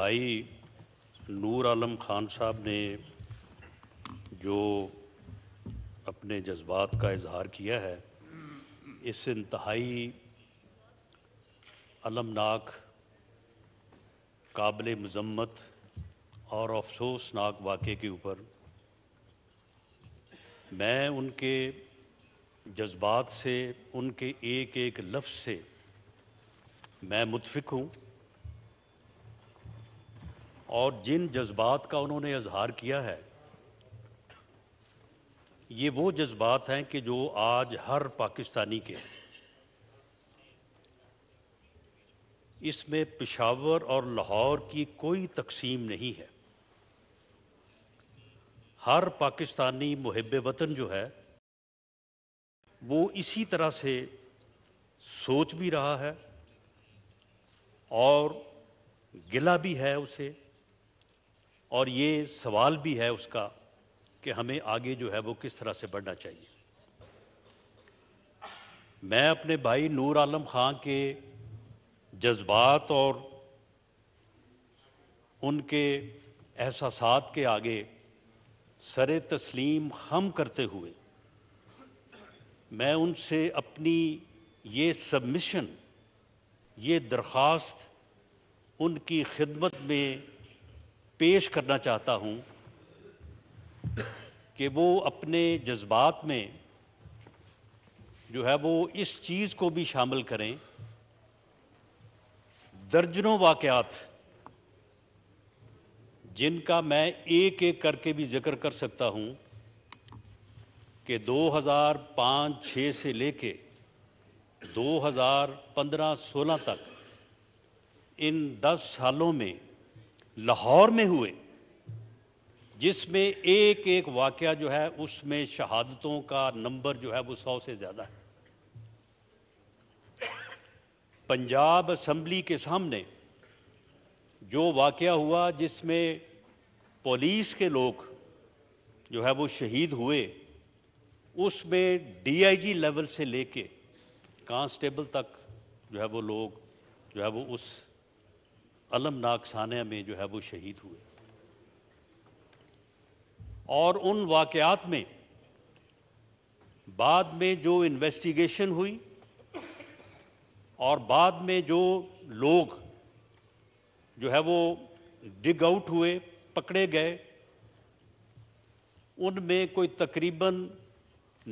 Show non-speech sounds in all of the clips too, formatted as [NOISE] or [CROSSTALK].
भाई नूर आलम खान साहब ने जो अपने जज्बात का इजहार किया है इस इंतहाई अलमनाक काबिल मजम्मत और अफसोसनाक वाक़े के ऊपर मैं उनके जज्बात से उनके एक एक लफ्ज़ से मैं मुतफिक हूँ और जिन जज्बात का उन्होंने इजहार किया है ये वो जज्बात हैं कि जो आज हर पाकिस्तानी के इसमें पेशावर और लाहौर की कोई तकसीम नहीं है हर पाकिस्तानी मुहब वतन जो है वो इसी तरह से सोच भी रहा है और गिला भी है उसे और ये सवाल भी है उसका कि हमें आगे जो है वो किस तरह से बढ़ना चाहिए मैं अपने भाई नूर आलम खां के जज्बात और उनके एहसास के आगे सर तस्लीम खम करते हुए मैं उनसे अपनी ये सबमिशन ये दरख्वास्त उनकी खिदमत में पेश करना चाहता हूँ कि वो अपने जज्बात में जो है वो इस चीज़ को भी शामिल करें दर्जनों वाक़ात जिनका मैं एक एक करके भी जिक्र कर सकता हूँ कि 2005-6 से लेके 2015-16 तक इन 10 सालों में लाहौर में हुए जिसमें एक एक वाक्य जो है उसमें शहादतों का नंबर जो है वो सौ से ज़्यादा है पंजाब असम्बली के सामने जो वाक़ हुआ जिसमें पुलिस के लोग जो है वो शहीद हुए उसमें डीआईजी लेवल से लेके कांस्टेबल तक जो है वो लोग जो है वो उस अलमनाक सानिया में जो है वो शहीद हुए और उन वाकयात में बाद में जो इन्वेस्टिगेशन हुई और बाद में जो लोग जो है वो डिग आउट हुए पकड़े गए उनमें कोई तकरीबन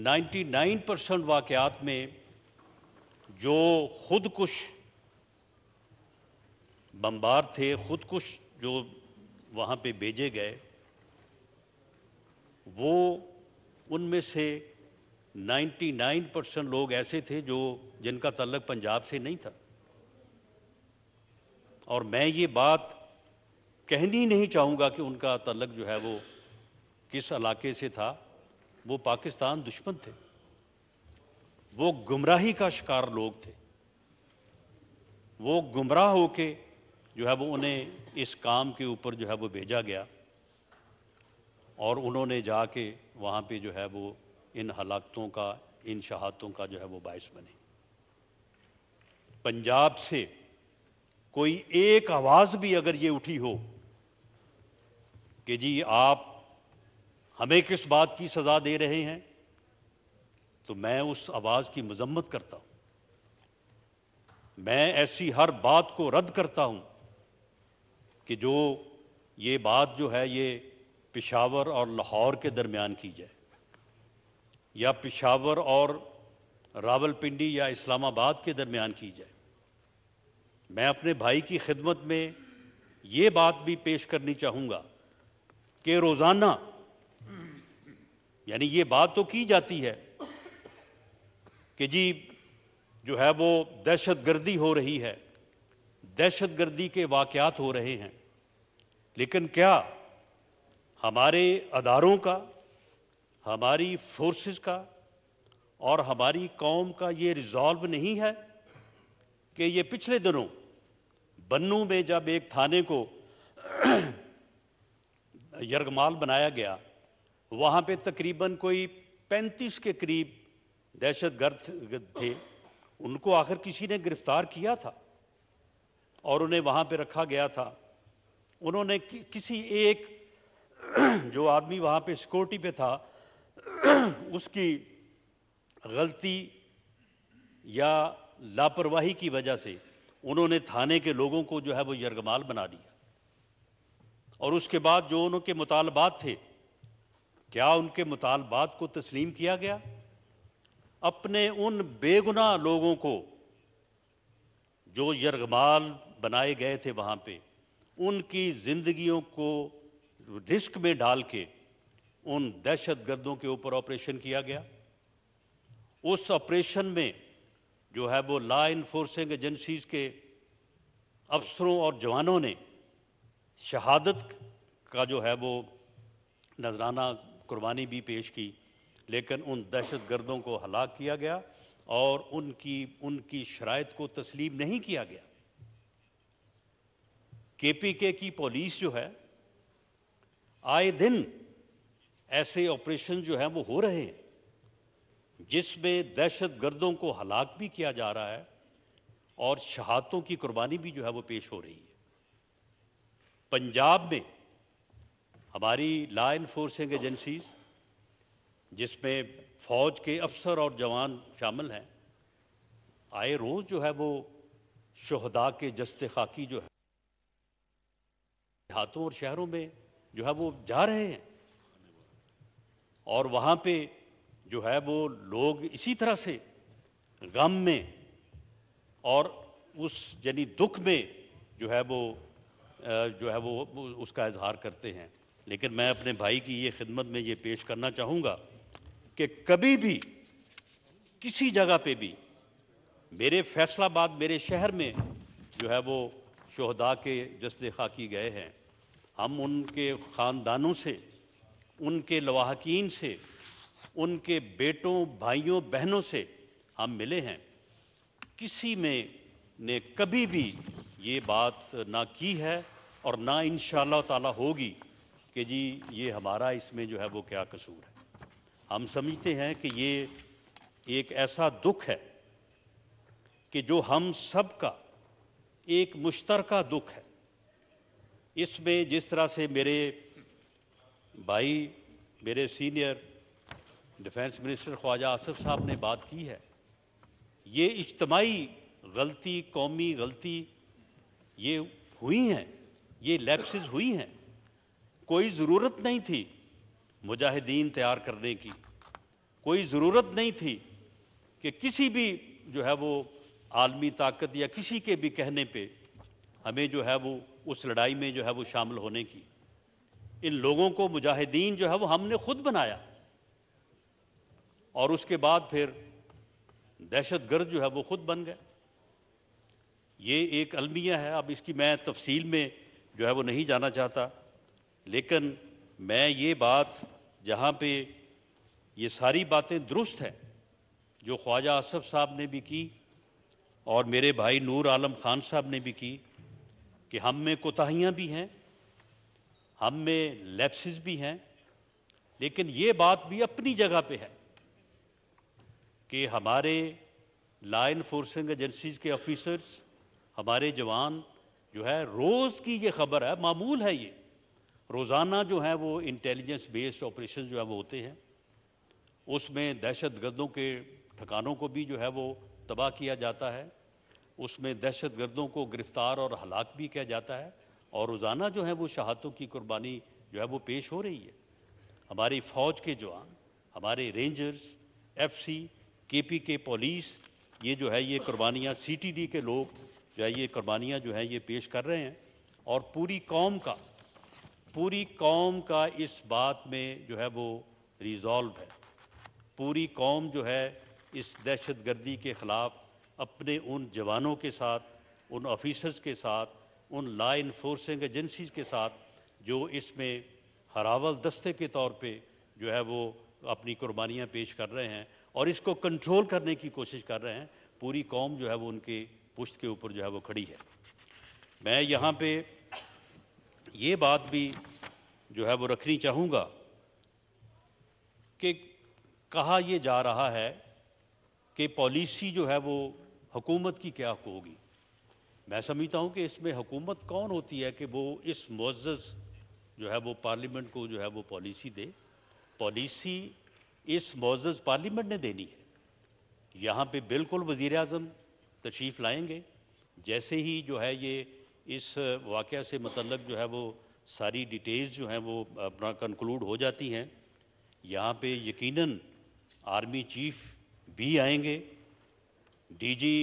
99 परसेंट वाकयात में जो खुदकुश बम्बार थे ख़ुद कुछ जो वहाँ पे भेजे गए वो उनमें से 99 परसेंट लोग ऐसे थे जो जिनका तल्लक पंजाब से नहीं था और मैं ये बात कहनी नहीं चाहूँगा कि उनका तल्लक जो है वो किस इलाके से था वो पाकिस्तान दुश्मन थे वो गुमराही का शिकार लोग थे वो गुमराह होके जो है वो उन्हें इस काम के ऊपर जो है वो भेजा गया और उन्होंने जाके वहाँ पे जो है वो इन हलाकतों का इन शहादतों का जो है वो बायस बने पंजाब से कोई एक आवाज़ भी अगर ये उठी हो कि जी आप हमें किस बात की सज़ा दे रहे हैं तो मैं उस आवाज़ की मजम्मत करता हूँ मैं ऐसी हर बात को रद्द करता हूँ कि जो ये बात जो है ये पिशावर और लाहौर के दरमियान की जाए या पिशावर और रावलपिंडी या इस्लामाबाद के दरमियान की जाए मैं अपने भाई की खिदमत में ये बात भी पेश करनी चाहूँगा कि रोज़ाना यानी ये बात तो की जाती है कि जी जो है वो दहशत गर्दी हो रही है दहशत गर्दी के वाक़ हो रहे हैं लेकिन क्या हमारे अदारों का हमारी फोर्सेस का और हमारी कौम का ये रिजॉल्व नहीं है कि ये पिछले दिनों बन्नू में जब एक थाने को [CLEARS THROAT] यर्गमाल बनाया गया वहाँ पे तकरीबन कोई 35 के करीब दहशतगर्द थे उनको आखिर किसी ने गिरफ्तार किया था और उन्हें वहाँ पे रखा गया था उन्होंने कि, किसी एक [CLEARS THROAT] जो आदमी वहाँ पे सिक्योरिटी पे था [CLEARS THROAT] उसकी गलती या लापरवाही की वजह से उन्होंने थाने के लोगों को जो है वो यरगमाल बना दिया और उसके बाद जो उनके मुतालबात थे क्या उनके मुतालबात को तस्लीम किया गया अपने उन बेगुनाह लोगों को जो यरगमाल बनाए गए थे वहाँ पे उनकी ज़िंदगियों को रिस्क में डाल के उन दहशत गर्दों के ऊपर ऑपरेशन किया गया उस ऑपरेशन में जो है वो लॉ इन्फोर्सिंग एजेंसीज के अफसरों और जवानों ने शहादत का जो है वो नजराना कुर्बानी भी पेश की लेकिन उन दहशत गर्दों को हलाक किया गया और उनकी उनकी शराइ को तस्लीम नहीं किया गया केपीके की पुलिस जो है आए दिन ऐसे ऑपरेशन जो है वो हो रहे हैं जिसमें दहशत गर्दों को हलाक भी किया जा रहा है और शहादतों की कुर्बानी भी जो है वो पेश हो रही है पंजाब में हमारी लॉ इन्फोर्सिंग एजेंसीज जिसमें फ़ौज के अफसर और जवान शामिल हैं आए रोज़ जो है वो शहदा के जस्ते खाकी जो है देहातों और शहरों में जो है वो जा रहे हैं और वहाँ पे जो है वो लोग इसी तरह से गम में और उस यानी दुख में जो है वो जो है वो उसका इजहार करते हैं लेकिन मैं अपने भाई की ये खिदमत में ये पेश करना चाहूँगा कि कभी भी किसी जगह पे भी मेरे फैसलाबाद मेरे शहर में जो है वो शहदा के जस्द खाकी गए हैं हम उनके ख़ानदानों से उनके लवाहकिन से उनके बेटों भाइयों बहनों से हम मिले हैं किसी में ने कभी भी ये बात ना की है और ना इन ताला होगी कि जी ये हमारा इसमें जो है वो क्या कसूर है हम समझते हैं कि ये एक ऐसा दुख है कि जो हम सब का एक मुश्तरका दुख है इसमें जिस तरह से मेरे भाई मेरे senior defence minister Khawaja Asif साहब ने बात की है ये इज्तमाही गलती कौमी गलती ये हुई हैं ये लैप्सिस हुई हैं कोई ज़रूरत नहीं थी मुजाहिदीन तैयार करने की कोई ज़रूरत नहीं थी कि किसी भी जो है वो आलमी ताकत या किसी के भी कहने पे हमें जो है वो उस लड़ाई में जो है वो शामिल होने की इन लोगों को मुजाहिदीन जो है वो हमने खुद बनाया और उसके बाद फिर दहशत गर्द जो है वो खुद बन गए ये एक अलमिया है अब इसकी मैं तफसील में जो है वो नहीं जाना चाहता लेकिन मैं ये बात जहाँ पे ये सारी बातें दुरुस्त हैं जो ख्वाजा आसफ़ साहब ने भी की और मेरे भाई नूर आलम खान साहब ने भी की कि हम में कोताहियाँ भी हैं हम में लैप्सिस भी हैं लेकिन ये बात भी अपनी जगह पे है कि हमारे ला इन्फोर्सिंग एजेंसीज के ऑफिसर्स हमारे जवान जो है रोज़ की ये खबर है मामूल है ये रोज़ाना जो है वो इंटेलिजेंस बेस्ड ऑपरेशन जो है वो होते हैं उसमें दहशत गर्दों के ठिकानों को भी जो है वो तबाह किया जाता है उसमें दहशत गर्दों को गिरफ्तार और हलाक भी किया जाता है और रोज़ाना जो है वो शहादतों की कुर्बानी जो है वो पेश हो रही है हमारी फ़ौज के जवान हमारे रेंजर्स एफ सी के पी के पुलिस ये जो है ये कुर्बानियाँ सी टी डी के लोग जो है ये कुर्बानियाँ जो हैं ये पेश कर रहे हैं और पूरी कौम का पूरी कौम का इस बात में जो है वो रिजॉल्व है पूरी कौम जो है इस दहशत गर्दी के ख़िलाफ़ अपने उन जवानों के साथ उन ऑफिसर्स के साथ उन ला इन्फोर्सिंग एजेंसीज के साथ जो इसमें हरावल दस्ते के तौर पे जो है वो अपनी कुर्बानियाँ पेश कर रहे हैं और इसको कंट्रोल करने की कोशिश कर रहे हैं पूरी कौम जो है वो उनके पुश्त के ऊपर जो है वो खड़ी है मैं यहाँ पे ये बात भी जो है वो रखनी चाहूँगा कि कहा यह जा रहा है कि पॉलिसी जो है वो हुकूमत की क्या हक होगी मैं समझता हूँ कि इसमें हुकूमत कौन होती है कि वो इस मुज्ज़ जो है वो पार्लियामेंट को जो है वो पॉलिसी दे पॉलिसी इस मुज्ज़ पार्लियामेंट ने देनी है यहाँ पे बिल्कुल वज़ी अजम तशरीफ़ लाएँगे जैसे ही जो है ये इस वाक़ से मतलब जो है वो सारी डिटेल्स जो हैं वो अपना कंक्लूड हो जाती हैं यहाँ पे यकीनन आर्मी चीफ भी आएंगे डीजी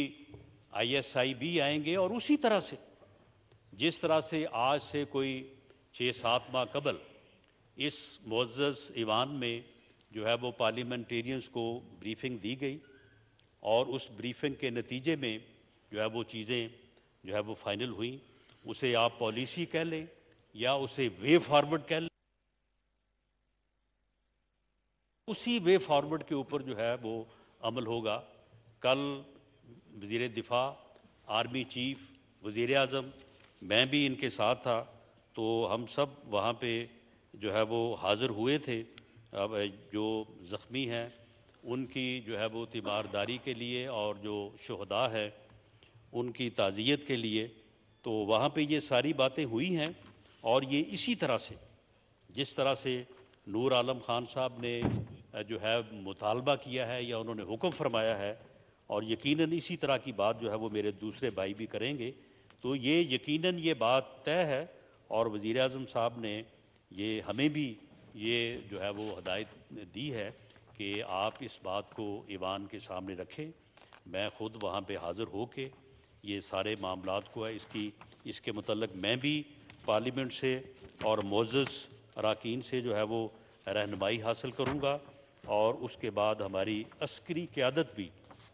आईएसआई भी आएंगे और उसी तरह से जिस तरह से आज से कोई छः सात माह कबल इस मोजस ईवान में जो है वो पार्लियामेंटेरियंस को ब्रीफिंग दी गई और उस ब्रीफिंग के नतीजे में जो है वो चीज़ें जो है वो फाइनल हुई उसे आप पॉलिसी कह लें या उसे वे फॉरवर्ड कह लें उसी वे फॉरवर्ड के ऊपर जो है वो अमल होगा कल वजीर दिफ़ा आर्मी चीफ वज़ी अजम मैं भी इनके साथ था तो हम सब वहाँ पे जो है वो हाज़िर हुए थे अब जो ज़ख्मी हैं उनकी जो है वो तीमारदारी के लिए और जो शहदा है उनकी ताज़ियत के लिए तो वहाँ पे ये सारी बातें हुई हैं और ये इसी तरह से जिस तरह से नूर आलम खान साहब ने जो है मुतालबा किया है या उन्होंने हुक्म फरमाया है और यकीनन इसी तरह की बात जो है वो मेरे दूसरे भाई भी करेंगे तो ये यकीनन ये बात तय है और वज़ी अजम साहब ने ये हमें भी ये जो है वो हदायत दी है कि आप इस बात को ईवान के सामने रखें मैं ख़ुद वहाँ पे हाज़िर हो के ये सारे मामला को है इसकी इसके मतलब मैं भी पार्लियामेंट से और मोजस अरकान से जो है वो रहनमाई हासिल करूँगा और उसके बाद हमारी अस्करी क़्यादत भी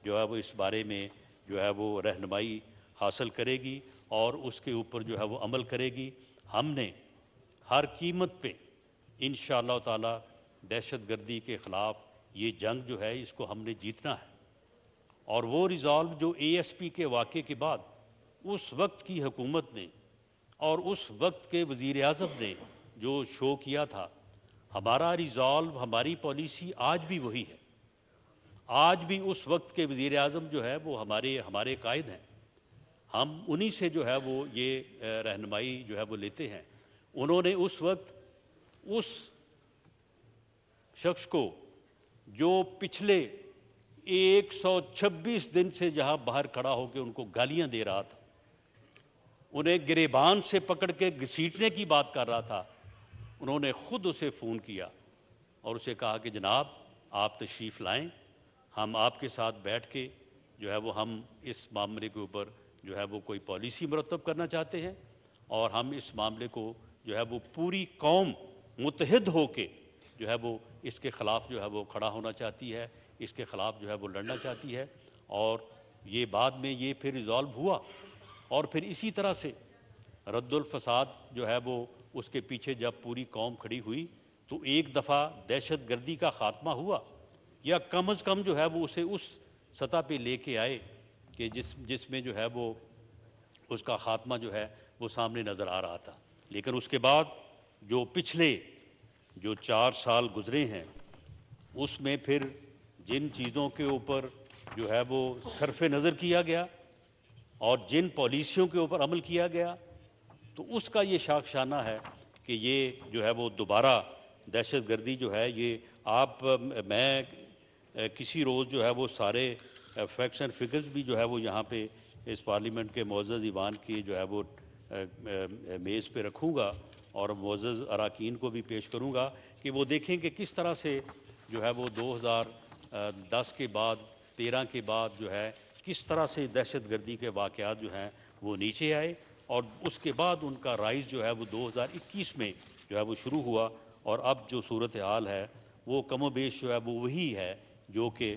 जो है वो इस बारे में जो है वो रहनमाई हासिल करेगी और उसके ऊपर जो है वो अमल करेगी हमने हर कीमत पे इन ताला दहशतगर्दी के ख़िलाफ़ ये जंग जो है इसको हमने जीतना है और वो रिज़ॉल्व जो एएसपी के वाक़े के बाद उस वक्त की हुकूमत ने और उस वक्त के वज़ी अजम ने जो शो किया था हमारा रिज़ॉल्व हमारी पॉलिसी आज भी वही है आज भी उस वक्त के वज़ी अजम जो है वो हमारे हमारे कायद हैं हम उन्हीं से जो है वो ये रहनमाई जो है वो लेते हैं उन्होंने उस वक्त उस शख्स को जो पिछले 126 दिन से जहाँ बाहर खड़ा होकर उनको गालियाँ दे रहा था उन्हें गिरेबान से पकड़ के घसीटने की बात कर रहा था उन्होंने ख़ुद उसे फ़ोन किया और उसे कहा कि जनाब आप तशरीफ़ लाएँ हम आपके साथ बैठ के जो है वो हम इस मामले के ऊपर जो है वो कोई पॉलिसी मरतब करना चाहते हैं और हम इस मामले को जो है वो पूरी कौम मुतहद होके जो है वो इसके ख़िलाफ़ जो है वो खड़ा होना चाहती है इसके ख़िलाफ़ जो है वो लड़ना चाहती है और ये बाद में ये फिर रिज़ॉल्व हुआ और फिर इसी तरह से रद्दुलफसाद जो है वो उसके पीछे जब पूरी कौम खड़ी हुई तो एक दफ़ा दहशत गर्दी का ख़ात्मा हुआ या कम अज़ कम जो है वो उसे उस सतह पे लेके आए कि जिस जिसमें जो है वो उसका ख़ात्मा जो है वो सामने नज़र आ रहा था लेकिन उसके बाद जो पिछले जो चार साल गुजरे हैं उसमें फिर जिन चीज़ों के ऊपर जो है वो सरफ नज़र किया गया और जिन पॉलिसियों के ऊपर अमल किया गया तो उसका ये शाखशाना है कि ये जो है वो दोबारा दहशत गर्दी जो है ये आप मैं किसी रोज़ जो है वो सारे फैक्ट्स एंड फिगर्स भी जो है वो यहाँ पे इस पार्लियामेंट के मोज़ ईवान की जो है वो मेज़ पे रखूँगा और मोज़ अरकान को भी पेश करूँगा कि वो देखें कि किस तरह से जो है वो 2010 के बाद तेरह के बाद जो है किस तरह से दहशत गर्दी के वाक़ जो हैं वो नीचे आए और उसके बाद उनका राइज जो है वो 2021 में जो है वो शुरू हुआ और अब जो सूरत हाल है वो कमो बेश जो है वो वही है जो कि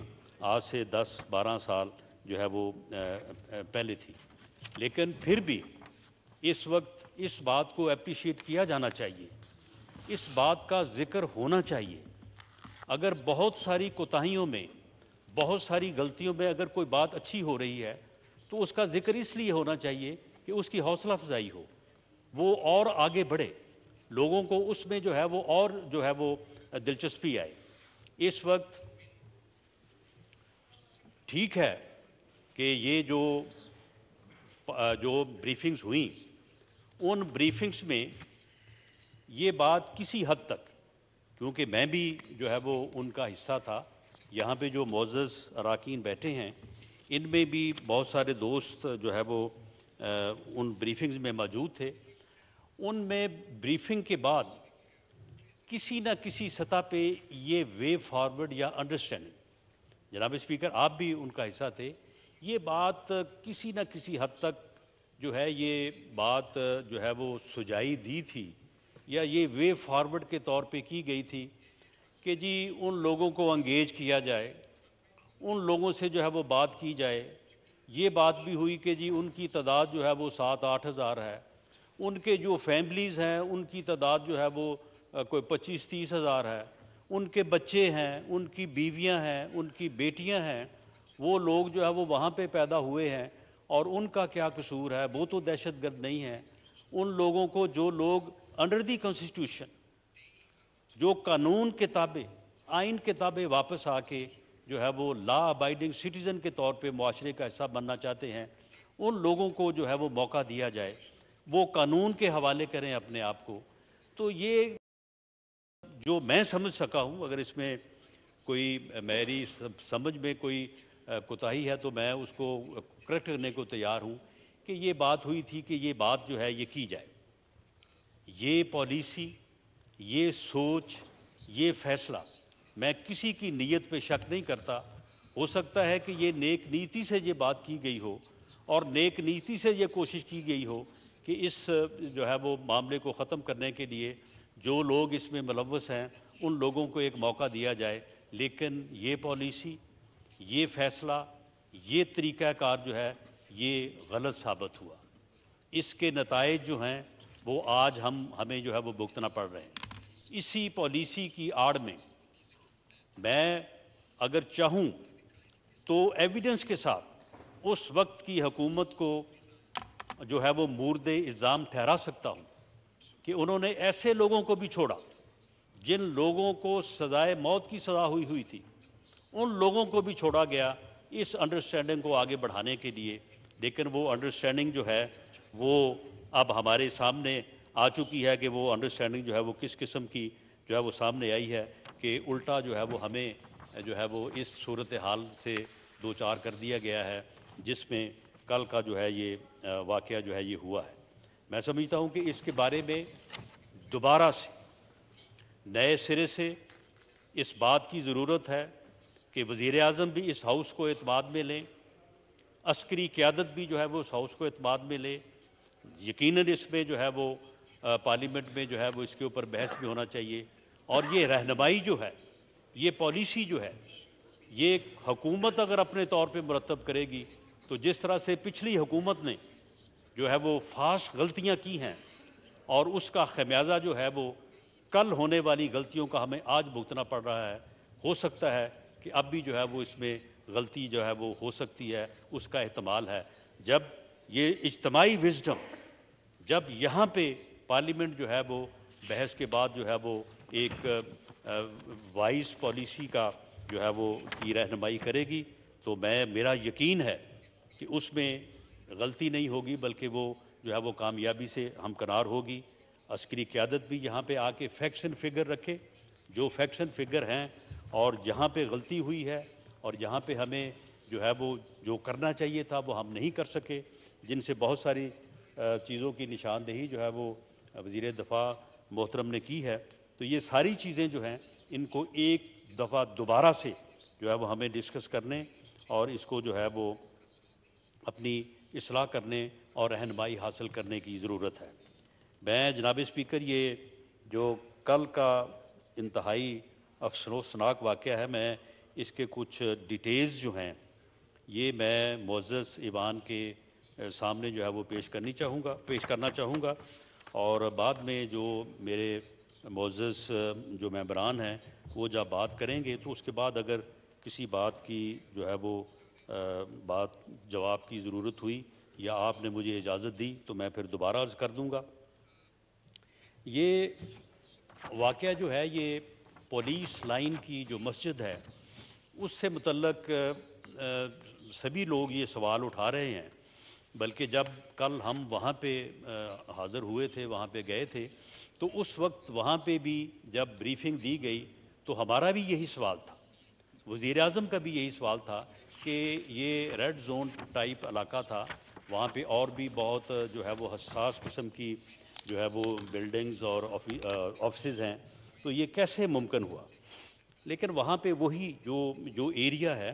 आज से 10-12 साल जो है वो पहले थी लेकिन फिर भी इस वक्त इस बात को अप्रिशिएट किया जाना चाहिए इस बात का जिक्र होना चाहिए अगर बहुत सारी कोताहियों में बहुत सारी गलतियों में अगर कोई बात अच्छी हो रही है तो उसका जिक्र इसलिए होना चाहिए कि उसकी हौसला अफजाई हो वो और आगे बढ़े लोगों को उसमें जो है वो और जो है वो दिलचस्पी आए इस वक्त ठीक है कि ये जो जो ब्रीफिंग्स हुई उन ब्रीफिंग्स में ये बात किसी हद तक क्योंकि मैं भी जो है वो उनका हिस्सा था यहाँ पे जो मोजस अरकान बैठे हैं इनमें भी बहुत सारे दोस्त जो है वो उन ब्रीफिंग्स में मौजूद थे उनमें ब्रीफिंग के बाद किसी न किसी सतह पे ये वे फॉरवर्ड या अंडरस्टैंडिंग जनाब स्पीकर आप भी उनका हिस्सा थे ये बात किसी न किसी हद तक जो है ये बात जो है वो सुझाई दी थी या ये वे फॉरवर्ड के तौर पे की गई थी कि जी उन लोगों को अंगेज किया जाए उन लोगों से जो है वो बात की जाए ये बात भी हुई कि जी उनकी तादाद जो है वो सात आठ हज़ार है उनके जो फैमिलीज़ हैं उनकी तादाद जो है वो कोई पच्चीस तीस हज़ार है उनके बच्चे हैं उनकी बीवियां हैं उनकी बेटियां हैं वो लोग जो है वो वहाँ पे पैदा हुए हैं और उनका क्या कसूर है वो तो दहशत गर्द नहीं है उन लोगों को जो लोग अंडर दी कॉन्स्टिट्यूशन जो कानून के ताबे आइन के ताबे वापस आके जो है वो ला अबाइडिंग सिटीज़न के तौर पे माशरे का हिस्सा बनना चाहते हैं उन लोगों को जो है वो मौका दिया जाए वो कानून के हवाले करें अपने आप को तो ये जो मैं समझ सका हूँ अगर इसमें कोई मेरी समझ में कोई कोताही है तो मैं उसको करेक्ट करने को तैयार हूँ कि ये बात हुई थी कि ये बात जो है ये की जाए ये पॉलिसी ये सोच ये फैसला मैं किसी की नीयत पे शक नहीं करता हो सकता है कि ये नेक नीति से ये बात की गई हो और नेक नीति से ये कोशिश की गई हो कि इस जो है वो मामले को ख़त्म करने के लिए जो लोग इसमें मुलवस हैं उन लोगों को एक मौका दिया जाए लेकिन ये पॉलिसी ये फैसला ये तरीक़ाकार जो है ये गलत साबित हुआ इसके नतज जो हैं वो आज हम हमें जो है वो भुगतना पड़ रहे हैं इसी पॉलिसी की आड़ में मैं अगर चाहूँ तो एविडेंस के साथ उस वक्त की हकूमत को जो है वो मुर्द इल्ज़ाम ठहरा सकता हूँ कि उन्होंने ऐसे लोगों को भी छोड़ा जिन लोगों को सजाए मौत की सज़ा हुई हुई थी उन लोगों को भी छोड़ा गया इस अंडरस्टैंडिंग को आगे बढ़ाने के लिए लेकिन वो अंडरस्टैंडिंग जो है वो अब हमारे सामने आ चुकी है कि वो अंडरस्टैंडिंग जो है वो किस किस्म की जो है वो सामने आई है कि उल्टा जो है वो हमें जो है वो इस सूरत हाल से दो चार कर दिया गया है जिसमें कल का जो है ये वाक़ जो है ये हुआ है मैं समझता हूं कि इसके बारे में दोबारा से नए सिरे से इस बात की ज़रूरत है कि वज़ी अजम भी इस हाउस को अतमाद में लें अस्करी क़्यादत भी जो है वो इस हाउस को अतमाद में लें यकीन इसमें जो है वो पार्लियामेंट में जो है वो इसके ऊपर बहस भी होना चाहिए और ये रहनमाई जो है ये पॉलिसी जो है ये हकूमत अगर अपने तौर पे मुरतब करेगी तो जिस तरह से पिछली हुकूमत ने जो है वो फाश गलतियाँ की हैं और उसका खमियाजा जो है वो कल होने वाली गलतियों का हमें आज भुगतना पड़ रहा है हो सकता है कि अब भी जो है वो इसमें गलती जो है वो हो सकती है उसका अहतमाल है जब ये इज्तमाही विजडम जब यहाँ पे पार्लियामेंट जो है वो बहस के बाद जो है वो एक वाइस पॉलिसी का जो है वो की रहनमाई करेगी तो मैं मेरा यकीन है कि उसमें गलती नहीं होगी बल्कि वो जो है वो कामयाबी से हमकरार होगी अस्करी क्यादत भी यहाँ पे आके फैक्शन फिगर रखे जो फैक्शन फिगर हैं और जहाँ पे गलती हुई है और जहाँ पे हमें जो है वो जो करना चाहिए था वो हम नहीं कर सके जिनसे बहुत सारी चीज़ों की निशानदेही जो है वो वज़ी दफ़ा मोहतरम ने की है तो ये सारी चीज़ें जो हैं इनको एक दफ़ा दोबारा से जो है वो हमें डिस्कस करने और इसको जो है वो अपनी असलाह करने और रहनमाई हासिल करने की ज़रूरत है मैं जनाब स्पीकर ये जो कल का इंतहाई अफसोसनाक वाक़ है मैं इसके कुछ डिटेल्स जो हैं ये मैं मोजस ईवान के सामने जो है वो पेश करनी चाहूँगा पेश करना चाहूँगा और बाद में जो मेरे मोजस जो मेम्बरान हैं वो जब बात करेंगे तो उसके बाद अगर किसी बात की जो है वो बात जवाब की ज़रूरत हुई या आपने मुझे इजाज़त दी तो मैं फिर दोबारा अर्ज़ कर दूँगा ये वाक़ जो है ये पुलिस लाइन की जो मस्जिद है उससे मतलब सभी लोग ये सवाल उठा रहे हैं बल्कि जब कल हम वहाँ पे हाज़र हुए थे वहाँ पे गए थे तो उस वक्त वहाँ पे भी जब ब्रीफिंग दी गई तो हमारा भी यही सवाल था वज़ी अजम का भी यही सवाल था कि ये रेड जोन टाइप इलाका था वहाँ पे और भी बहुत जो है वो हसास किस्म की जो है वो बिल्डिंग्स और ऑफिस हैं तो ये कैसे मुमकिन हुआ लेकिन वहाँ पे वही जो जो एरिया है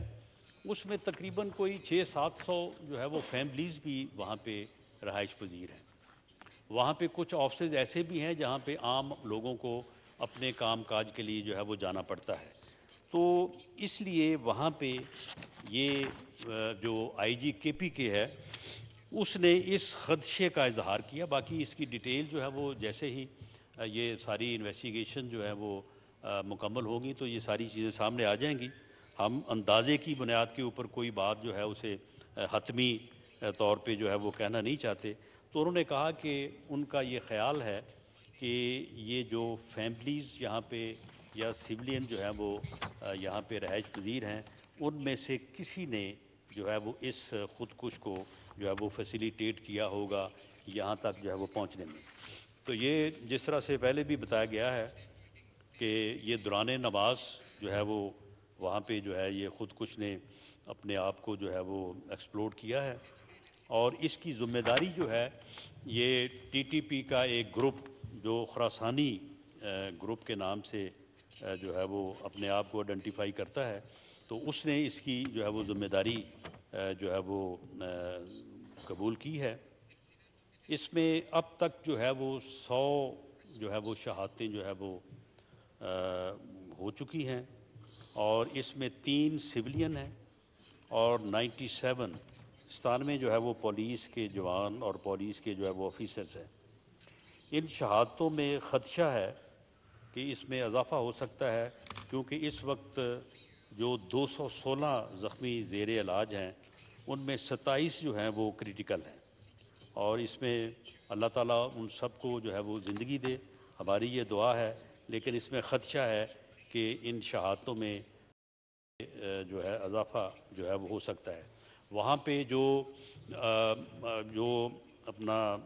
उसमें तकरीबन कोई छः सात सौ जो है वो फैमिलीज़ भी वहाँ पे रहाइश पजीर हैं वहाँ पे कुछ ऑफिस ऐसे भी हैं जहाँ पे आम लोगों को अपने काम काज के लिए जो है वो जाना पड़ता है तो इसलिए वहाँ पे ये जो आईजी जी के है उसने इस खदशे का इजहार किया बाकी इसकी डिटेल जो है वो जैसे ही ये सारी इन्वेस्टिगेशन जो है वो मुकम्मल होगी तो ये सारी चीज़ें सामने आ जाएंगी हम अंदाजे की बुनियाद के ऊपर कोई बात जो है उसे हतमी तौर पे जो है वो कहना नहीं चाहते तो उन्होंने कहा कि उनका ये ख्याल है कि ये जो फैमिलीज़ यहाँ पे या सिविलियन जो हैं वो यहाँ पे रहायश पजीर हैं उनमें से किसी ने जो है वो इस खुदकुश को जो है वो फैसिलिटेट किया होगा यहाँ तक जो है वो पहुँचने में तो ये जिस तरह से पहले भी बताया गया है कि ये दौरान नवाज जो है वो वहाँ पे जो है ये खुदकुश ने अपने आप को जो है वो एक्सप्लोर किया है और इसकी ज़िम्मेदारी जो है ये टीटीपी का एक ग्रुप जो खुरासानी ग्रुप के नाम से जो है वो अपने आप को आइडेंटिफाई करता है तो उसने इसकी जो है वो जिम्मेदारी जो है वो कबूल की है इसमें अब तक जो है वो सौ जो है वो शहादतें जो है वो हो चुकी हैं और इसमें तीन सिविलियन हैं और 97 सेवन सतानवे जो है वो पुलिस के जवान और पुलिस के जो है वो ऑफिसर्स हैं इन शहादतों में ख़दशा है कि इसमें इजाफा हो सकता है क्योंकि इस वक्त जो 216 ज़ख्मी जेर इलाज हैं उनमें सत्ताईस जो हैं वो क्रिटिकल हैं और इसमें अल्लाह ताला उन सबको जो है वो ज़िंदगी दे हमारी ये दुआ है लेकिन इसमें ख़दशा है कि इन शहादतों में जो है इजाफा जो है वो हो सकता है वहाँ पे जो आ, जो अपना आ,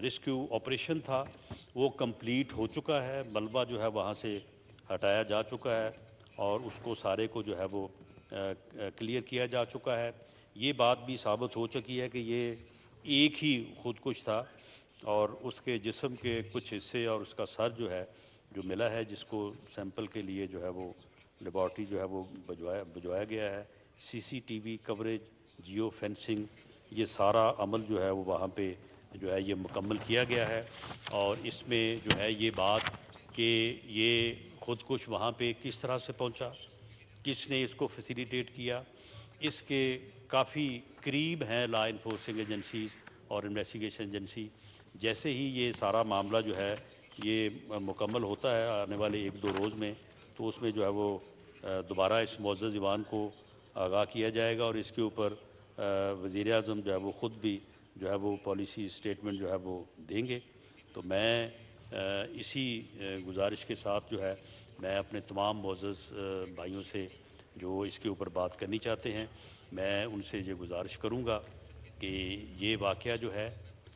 रेस्क्यू ऑपरेशन था वो कंप्लीट हो चुका है मलबा जो है वहाँ से हटाया जा चुका है और उसको सारे को जो है वो क्लियर किया जा चुका है ये बात भी साबित हो चुकी है कि ये एक ही खुदकुश था और उसके जिसम के कुछ हिस्से और उसका सर जो है जो मिला है जिसको सैंपल के लिए जो है वो लेबॉर्ट्री जो है वो भजवाया भिजवाया गया है सीसीटीवी कवरेज जियो फेंसिंग ये सारा अमल जो है वो वहाँ पे जो है ये मुकम्मल किया गया है और इसमें जो है ये बात कि ये खुदकुश वहाँ पे किस तरह से पहुँचा किसने इसको फैसिलिटेट किया इसके काफ़ी करीब हैं ला इन्फोर्सिंग एजेंसी और इन्वेस्टिगेशन एजेंसी जैसे ही ये सारा मामला जो है ये मुकम्मल होता है आने वाले एक दो रोज़ में तो उसमें जो है वो दोबारा इस मुआज़ ईवान को आगाह किया जाएगा और इसके ऊपर वज़ी अजम जो है वो ख़ुद भी जो है वो पॉलिसी स्टेटमेंट जो है वो देंगे तो मैं इसी गुजारिश के साथ जो है मैं अपने तमाम मोज़ भाइयों से जो इसके ऊपर बात करनी चाहते हैं मैं उनसे ये गुजारिश करूँगा कि ये वाक़ जो है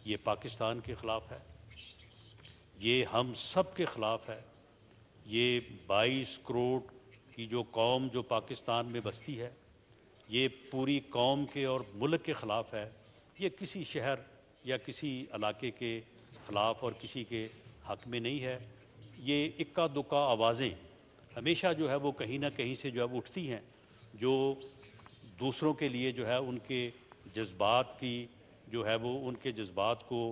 ये पाकिस्तान के ख़िलाफ़ है ये हम सब के ख़िलाफ़ है ये बाईस करोड़ की जो कौम जो पाकिस्तान में बसती है ये पूरी कौम के और मुल्क के ख़िलाफ़ है ये किसी शहर या किसी इलाके के खिलाफ और किसी के हक में नहीं है ये इक्का दुक्का आवाज़ें हमेशा जो है वो कहीं ना कहीं से जो है उठती हैं जो दूसरों के लिए जो है उनके जज्बात की जो है वो उनके जज्बात को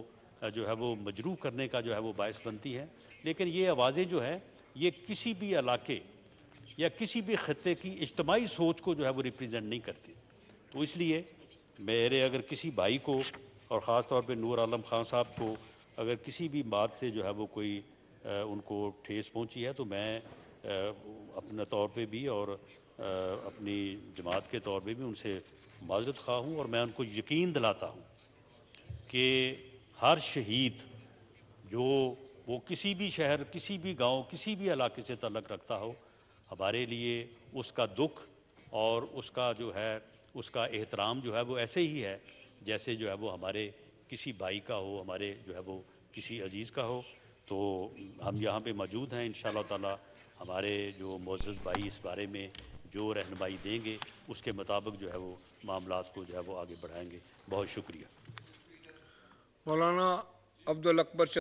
जो है वो मजरू करने का जो है वो बायस बनती है लेकिन ये आवाज़ें जो हैं ये किसी भी इलाके या किसी भी ख़त्े की इज्तमाही सोच को जो है वो रिप्रेजेंट नहीं करती तो इसलिए मेरे अगर किसी भाई को और ख़ास तौर पे नूर आलम खान साहब को अगर किसी भी बात से जो है वो कोई आ, उनको ठेस पहुंची है तो मैं आ, अपने तौर पे भी और आ, अपनी जमात के तौर पे भी उनसे माजरत खा हूँ और मैं उनको यकीन दिलाता हूँ कि हर शहीद जो वो किसी भी शहर किसी भी गांव किसी भी इलाके से तलक रखता हो हमारे लिए उसका दुख और उसका जो है उसका एहतराम जो है वो ऐसे ही है जैसे जो है वो हमारे किसी भाई का हो हमारे जो है वो किसी अजीज़ का हो तो हम यहाँ पे मौजूद हैं इन ताला हमारे जो मोज़ भाई इस बारे में जो रहनमाई देंगे उसके मुताबिक जो है वो मामला को जो है वो आगे बढ़ाएँगे बहुत शुक्रिया मौलाना अब्दुल अकबर